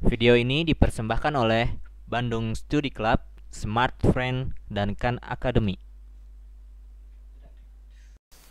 Video ini dipersembahkan oleh Bandung Study Club, Smart Friend, dan Khan Academy.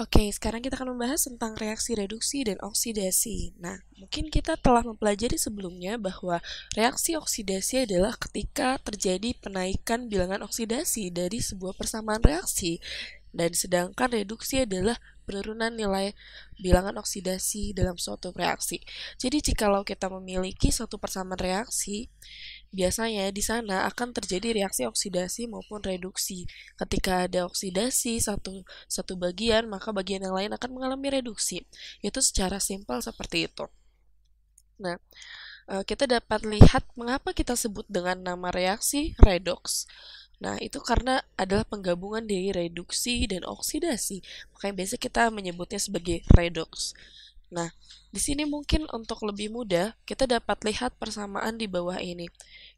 Oke, sekarang kita akan membahas tentang reaksi reduksi dan oksidasi. Nah, mungkin kita telah mempelajari sebelumnya bahwa reaksi oksidasi adalah ketika terjadi penaikan bilangan oksidasi dari sebuah persamaan reaksi. Dan sedangkan reduksi adalah penurunan nilai bilangan oksidasi dalam suatu reaksi. Jadi jikalau kita memiliki satu persamaan reaksi, biasanya di sana akan terjadi reaksi oksidasi maupun reduksi. Ketika ada oksidasi satu satu bagian, maka bagian yang lain akan mengalami reduksi. Itu secara simpel seperti itu. Nah, Eh, kita dapat lihat mengapa kita sebut dengan nama reaksi redox. Nah, itu karena adalah penggabungan dari reduksi dan oksidasi. Makanya biasa kita menyebutnya sebagai redox. Nah, di sini mungkin untuk lebih mudah, kita dapat lihat persamaan di bawah ini.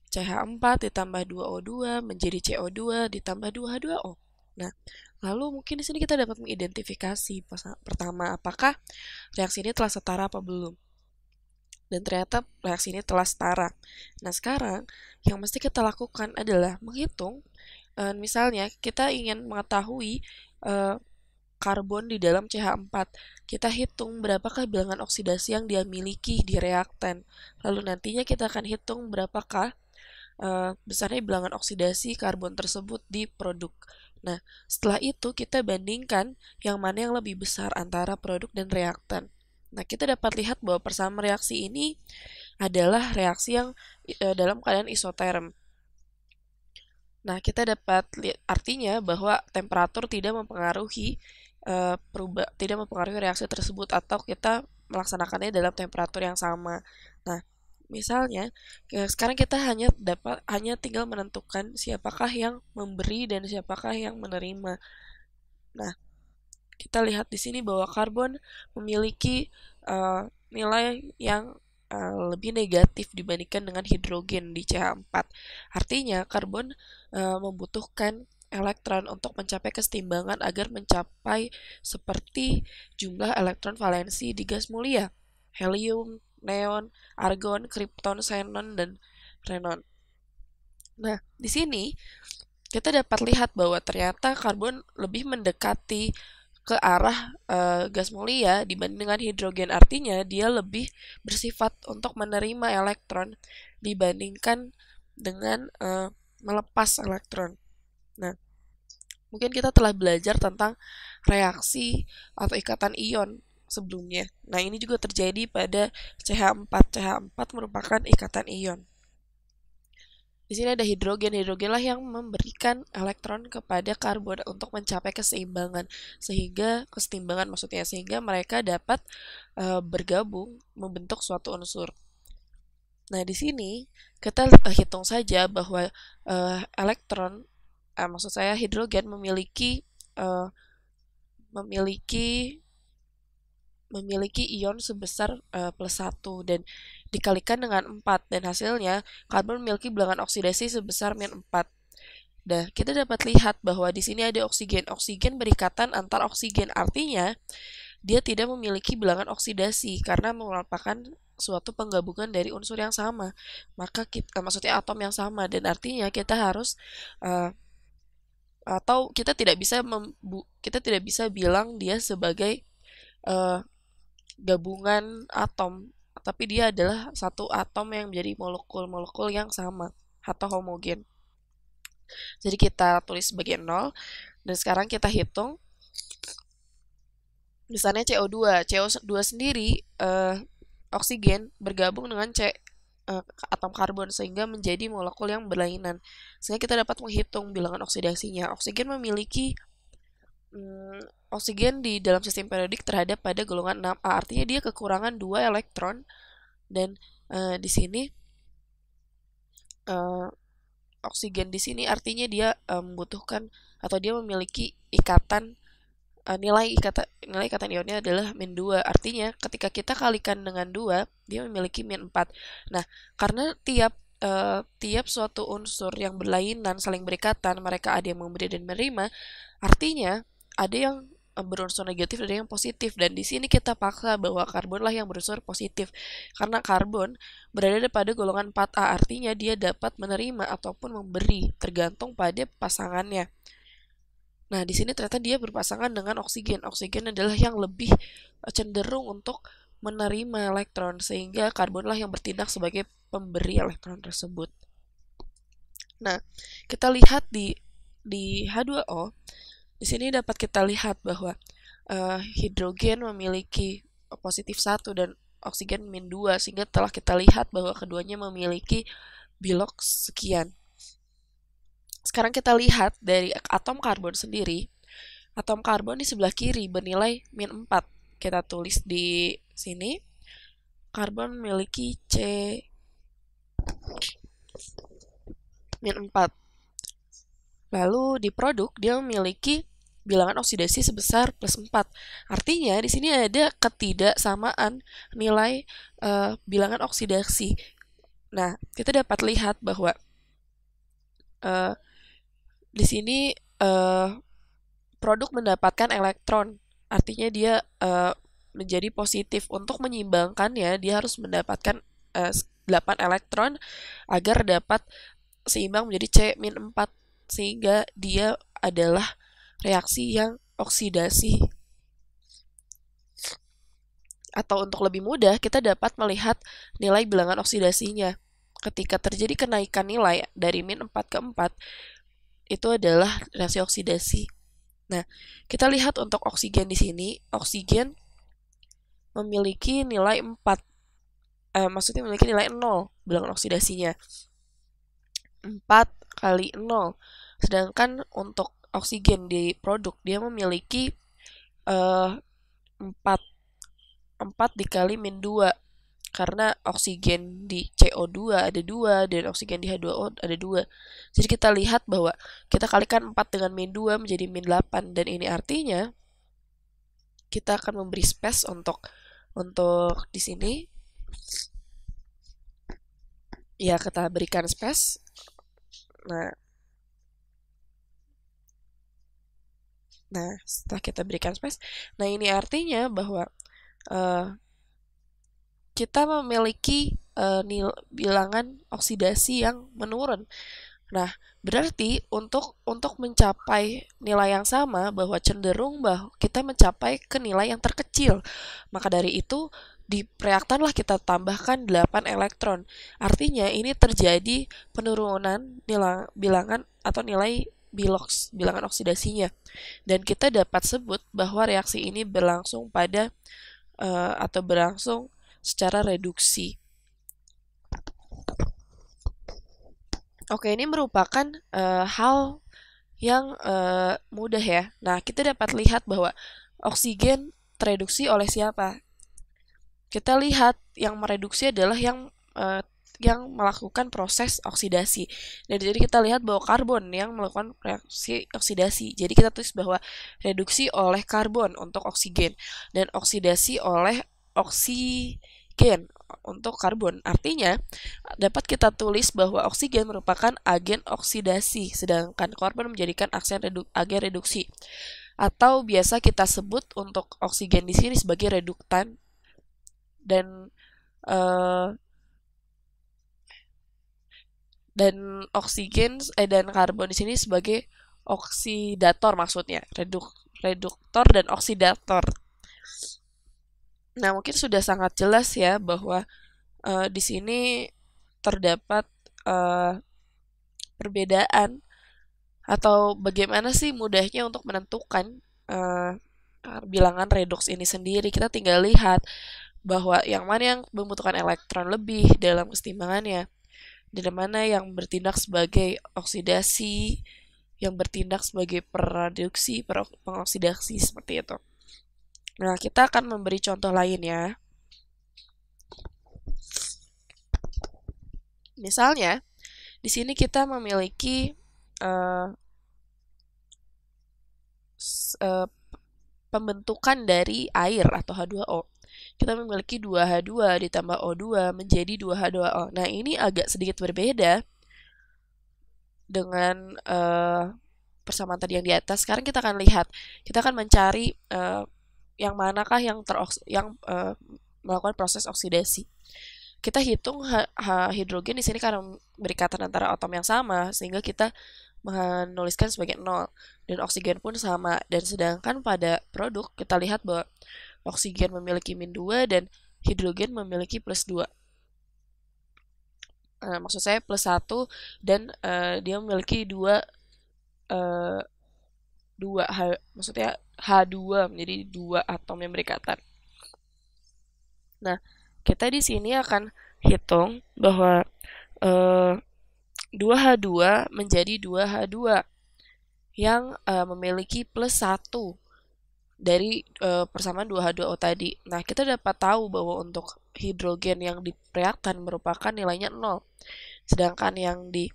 CH4 ditambah 2O2 menjadi CO2 ditambah 2H2O. Nah, lalu mungkin di sini kita dapat mengidentifikasi pertama apakah reaksi ini telah setara apa belum dan ternyata reaksi ini telah setara. Nah sekarang yang mesti kita lakukan adalah menghitung, e, misalnya kita ingin mengetahui e, karbon di dalam CH4, kita hitung berapakah bilangan oksidasi yang dia miliki di reaktan. Lalu nantinya kita akan hitung berapakah e, besarnya bilangan oksidasi karbon tersebut di produk. Nah, setelah itu kita bandingkan yang mana yang lebih besar antara produk dan reaktan. Nah, kita dapat lihat bahwa persamaan reaksi ini adalah reaksi yang e, dalam keadaan isoterm. Nah, kita dapat lihat artinya bahwa temperatur tidak mempengaruhi e, peruba tidak mempengaruhi reaksi tersebut atau kita melaksanakannya dalam temperatur yang sama. Nah, misalnya sekarang kita hanya dapat hanya tinggal menentukan siapakah yang memberi dan siapakah yang menerima. Nah, kita lihat di sini bahwa karbon memiliki uh, nilai yang uh, lebih negatif dibandingkan dengan hidrogen di CH4. Artinya karbon uh, membutuhkan elektron untuk mencapai kesetimbangan agar mencapai seperti jumlah elektron valensi di gas mulia, helium, neon, argon, krypton, xenon dan renon. Nah, di sini kita dapat lihat bahwa ternyata karbon lebih mendekati ke arah uh, gas mulia dibanding hidrogen artinya dia lebih bersifat untuk menerima elektron dibandingkan dengan uh, melepas elektron. Nah, mungkin kita telah belajar tentang reaksi atau ikatan ion sebelumnya. Nah, ini juga terjadi pada CH4. CH4 merupakan ikatan ion. Di sini ada hidrogen. Hidrogen lah yang memberikan elektron kepada karbon untuk mencapai keseimbangan. Sehingga keseimbangan maksudnya sehingga mereka dapat e, bergabung membentuk suatu unsur. Nah, di sini kita eh, hitung saja bahwa e, elektron maksud saya hidrogen memiliki e, memiliki memiliki ion sebesar uh, plus 1 dan dikalikan dengan 4 dan hasilnya karbon memiliki bilangan oksidasi sebesar min 4. Nah, kita dapat lihat bahwa di sini ada oksigen. Oksigen berikatan antar oksigen, artinya dia tidak memiliki bilangan oksidasi karena merupakan suatu penggabungan dari unsur yang sama. Maka kita, eh, maksudnya atom yang sama dan artinya kita harus uh, atau kita tidak bisa kita tidak bisa bilang dia sebagai uh, gabungan atom, tapi dia adalah satu atom yang menjadi molekul-molekul yang sama atau homogen. Jadi kita tulis sebagai 0 dan sekarang kita hitung misalnya CO2. CO2 sendiri eh, oksigen bergabung dengan C eh, atom karbon sehingga menjadi molekul yang berlainan. Sehingga kita dapat menghitung bilangan oksidasinya. Oksigen memiliki hmm, oksigen di dalam sistem periodik terhadap pada golongan 6A. Artinya dia kekurangan dua elektron dan uh, di sini uh, oksigen di sini artinya dia membutuhkan membutuhkan atau dia memiliki ikatan eh, nilai ikatan nilai ikatan ionnya adalah min 2. Artinya ketika kita kalikan dengan 2, dia memiliki min 4. Nah, karena tiap uh, tiap suatu unsur yang berlainan saling berikatan, mereka ada yang memberi dan menerima, artinya ada yang eh, berunsur negatif ada yang positif dan di sini kita paksa bahwa karbonlah yang berunsur positif karena karbon berada pada golongan 4A artinya dia dapat menerima ataupun memberi tergantung pada pasangannya. Nah, di sini ternyata dia berpasangan dengan oksigen. Oksigen adalah yang lebih eh, cenderung untuk menerima elektron sehingga karbonlah yang bertindak sebagai pemberi elektron tersebut. Nah, kita lihat di di H2O di sini dapat kita lihat bahwa uh, hidrogen memiliki positif satu dan oksigen min 2 sehingga telah kita lihat bahwa keduanya memiliki bilok sekian. Sekarang kita lihat dari atom karbon sendiri. Atom karbon di sebelah kiri bernilai min 4. Kita tulis di sini. Karbon memiliki C min 4. Lalu di produk dia memiliki bilangan oksidasi sebesar plus 4. Artinya di sini ada ketidaksamaan nilai uh, bilangan oksidasi. Nah, kita dapat lihat bahwa uh, di sini uh, produk mendapatkan elektron, artinya dia uh, menjadi positif. Untuk menyimbangkan ya dia harus mendapatkan uh, 8 elektron agar dapat seimbang menjadi C 4 sehingga dia adalah reaksi yang oksidasi. Atau untuk lebih mudah, kita dapat melihat nilai bilangan oksidasinya. Ketika terjadi kenaikan nilai dari min 4 ke 4, itu adalah reaksi oksidasi. Nah, kita lihat untuk oksigen di sini, oksigen memiliki nilai 4. Eh, maksudnya memiliki nilai 0 bilangan oksidasinya. 4 kali 0. Sedangkan untuk oksigen di produk dia memiliki uh, 4 4 dikali min 2 karena oksigen di CO2 ada 2 dan oksigen di H2O ada 2. Jadi kita lihat bahwa kita kalikan 4 dengan min 2 menjadi min 8 dan ini artinya kita akan memberi space untuk untuk di sini ya kita berikan space Nah, Nah, setelah kita berikan space, nah ini artinya bahwa uh, kita memiliki uh, nil bilangan oksidasi yang menurun. Nah, berarti untuk untuk mencapai nilai yang sama bahwa cenderung bahwa kita mencapai ke nilai yang terkecil. Maka dari itu di reaktan lah kita tambahkan 8 elektron. Artinya ini terjadi penurunan nilai bilangan atau nilai bilox, bilangan oksidasinya. Dan kita dapat sebut bahwa reaksi ini berlangsung pada uh, atau berlangsung secara reduksi. Oke, ini merupakan uh, hal yang uh, mudah ya. Nah, kita dapat lihat bahwa oksigen tereduksi oleh siapa? kita lihat yang mereduksi adalah yang uh, yang melakukan proses oksidasi. Dan nah, jadi kita lihat bahwa karbon yang melakukan reaksi oksidasi. Jadi kita tulis bahwa reduksi oleh karbon untuk oksigen dan oksidasi oleh oksigen untuk karbon. Artinya, dapat kita tulis bahwa oksigen merupakan agen oksidasi, sedangkan karbon menjadikan aksen redu agen reduksi. Atau biasa kita sebut untuk oksigen di sini sebagai reduktan dan uh, dan oksigen eh dan karbon di sini sebagai oksidator maksudnya reduk reduktor dan oksidator. Nah mungkin sudah sangat jelas ya bahwa uh, di sini terdapat uh, perbedaan atau bagaimana sih mudahnya untuk menentukan uh, bilangan redox ini sendiri kita tinggal lihat bahwa yang mana yang membutuhkan elektron lebih dalam kesetimbangannya, dan mana yang bertindak sebagai oksidasi, yang bertindak sebagai pereduksi, pengoksidasi seperti itu. Nah, kita akan memberi contoh lain ya. Misalnya, di sini kita memiliki uh, uh, pembentukan dari air atau H2O kita memiliki 2H2 ditambah O2 menjadi 2H2O. Nah, ini agak sedikit berbeda dengan uh, persamaan tadi yang di atas. Sekarang kita akan lihat, kita akan mencari uh, yang manakah yang teroks yang uh, melakukan proses oksidasi. Kita hitung H, H hidrogen di sini karena berikatan antara atom yang sama sehingga kita menuliskan sebagai nol dan oksigen pun sama dan sedangkan pada produk kita lihat bahwa oksigen memiliki min 2 dan hidrogen memiliki plus 2. Uh, eh, maksud saya plus 1 dan uh, dia memiliki 2 uh, eh, H, maksudnya H2 menjadi 2 atom yang berdekatan. Nah, kita di sini akan hitung bahwa uh, 2H2 menjadi 2H2 yang uh, memiliki plus 1 dari uh, persamaan 2H2O tadi. Nah, kita dapat tahu bahwa untuk hidrogen yang direaktan merupakan nilainya 0. Sedangkan yang di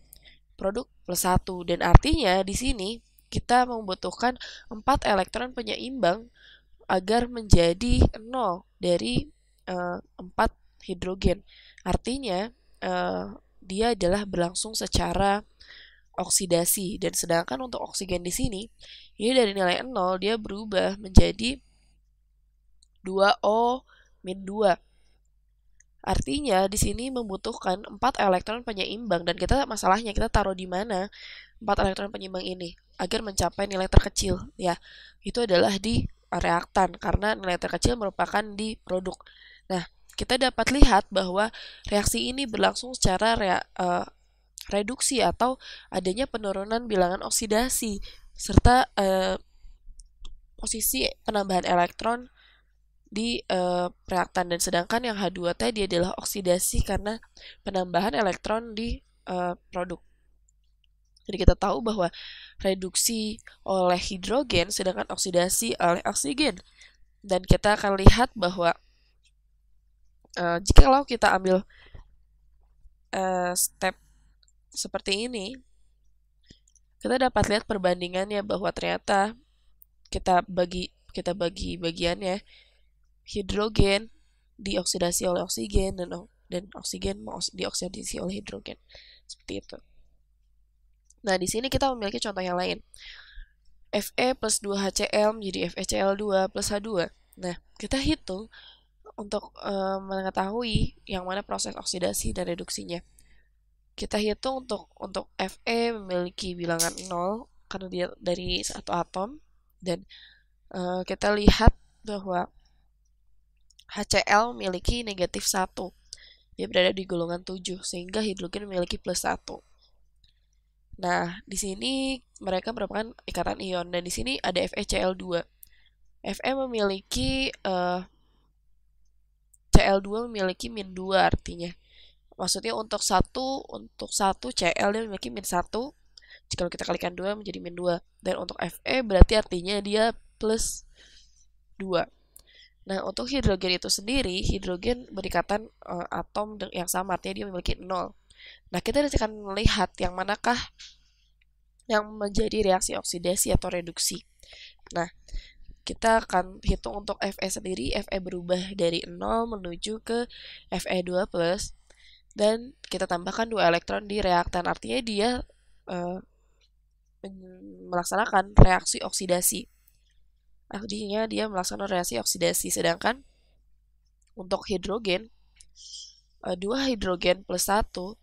produk plus 1 dan artinya di sini kita membutuhkan 4 elektron penyeimbang agar menjadi 0 dari uh, eh, 4 hidrogen. Artinya uh, dia adalah berlangsung secara oksidasi dan sedangkan untuk oksigen di sini ini dari nilai 0 dia berubah menjadi 2O 2. Artinya di sini membutuhkan 4 elektron penyeimbang dan kita masalahnya kita taruh di mana 4 elektron penyeimbang ini agar mencapai nilai terkecil ya. Itu adalah di reaktan karena nilai terkecil merupakan di produk. Nah, kita dapat lihat bahwa reaksi ini berlangsung secara rea, uh, reduksi atau adanya penurunan bilangan oksidasi serta eh, posisi penambahan elektron di eh, reaktan dan sedangkan yang H2 t dia adalah oksidasi karena penambahan elektron di eh, produk. Jadi kita tahu bahwa reduksi oleh hidrogen sedangkan oksidasi oleh oksigen. Dan kita akan lihat bahwa uh, eh, kalau kita ambil uh, step seperti ini, kita dapat lihat perbandingannya bahwa ternyata kita bagi kita bagi bagiannya hidrogen dioksidasi oleh oksigen dan dan oksigen mau dioksidasi oleh hidrogen seperti itu. Nah, di sini kita memiliki contoh yang lain. Fe plus 2HCl menjadi FeCl2 plus H2. Nah, kita hitung untuk e, mengetahui yang mana proses oksidasi dan reduksinya kita hitung untuk untuk Fe memiliki bilangan nol karena dia dari satu atom dan uh, kita lihat bahwa HCl memiliki negatif satu dia berada di golongan 7 sehingga hidrogen memiliki plus satu nah di sini mereka merupakan ikatan ion dan di sini ada FeCl2 Fe memiliki uh, eh, Cl2 memiliki min 2 artinya maksudnya untuk satu untuk satu CL dia memiliki min satu jika kita kalikan dua menjadi min dua dan untuk Fe berarti artinya dia plus dua Nah, untuk hidrogen itu sendiri, hidrogen berikatan uh, atom yang sama, artinya dia memiliki nol. Nah, kita nanti akan melihat yang manakah yang menjadi reaksi oksidasi atau reduksi. Nah, kita akan hitung untuk Fe sendiri, Fe berubah dari 0 menuju ke Fe2+, plus dan kita tambahkan dua elektron di reaktan artinya dia uh, melaksanakan reaksi oksidasi artinya dia melaksanakan reaksi oksidasi sedangkan untuk hidrogen uh, dua hidrogen plus satu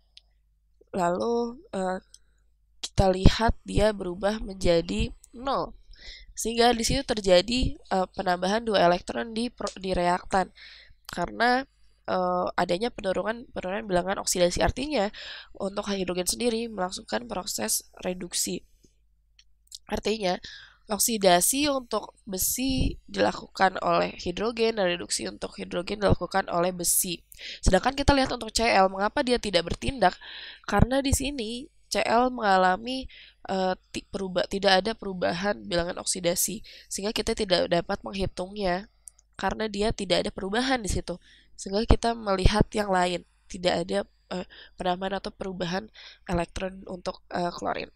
lalu uh, kita lihat dia berubah menjadi nol sehingga di situ terjadi uh, penambahan dua elektron di di reaktan karena uh, adanya penurunan penurunan bilangan oksidasi artinya untuk hidrogen sendiri melangsungkan proses reduksi. Artinya oksidasi untuk besi dilakukan oleh hidrogen dan reduksi untuk hidrogen dilakukan oleh besi. Sedangkan kita lihat untuk Cl mengapa dia tidak bertindak? Karena di sini Cl mengalami uh, eh, perubah tidak ada perubahan bilangan oksidasi sehingga kita tidak dapat menghitungnya karena dia tidak ada perubahan di situ sehingga kita melihat yang lain tidak ada uh, penambahan atau perubahan elektron untuk uh, klorin.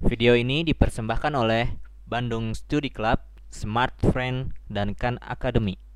Video ini dipersembahkan oleh Bandung Study Club, Smart Friend, dan Khan Academy.